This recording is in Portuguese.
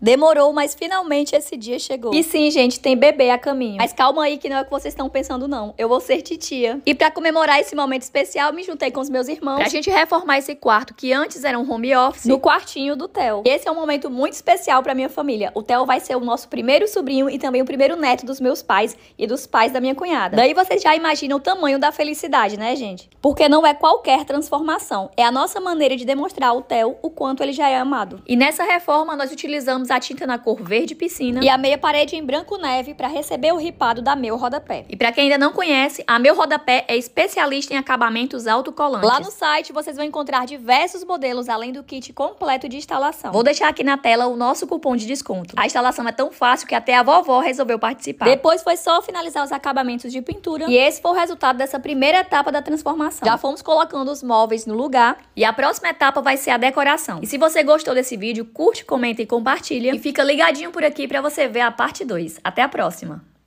Demorou, mas finalmente esse dia chegou. E sim, gente, tem bebê a caminho. Mas calma aí que não é o que vocês estão pensando não. Eu vou ser titia. E para comemorar esse momento especial, me juntei com os meus irmãos pra gente reformar esse quarto que antes era um home office no quartinho do Theo. E esse é um momento muito especial para minha família. O Theo vai ser o nosso primeiro sobrinho e também o primeiro neto dos meus pais e dos pais da minha cunhada. Daí vocês já imaginam o tamanho da felicidade, né, gente? Porque não é qualquer transformação, é a nossa maneira de demonstrar ao Theo o quanto ele já é amado. E nessa reforma nós utilizamos a tinta na cor verde piscina e a meia parede em branco neve para receber o ripado da Meu Rodapé. E para quem ainda não conhece, a Meu Rodapé é especialista em acabamentos autocolantes. Lá no site vocês vão encontrar diversos modelos além do kit completo de instalação. Vou deixar aqui na tela o nosso cupom de desconto. A instalação é tão fácil que até a vovó resolveu participar. Depois foi só finalizar os acabamentos de pintura e esse foi o resultado dessa primeira etapa da transformação. Já fomos colocando os móveis no lugar e a próxima etapa vai ser a decoração. E se você gostou desse vídeo, curte, comenta e compartilhe e fica ligadinho por aqui para você ver a parte 2. Até a próxima.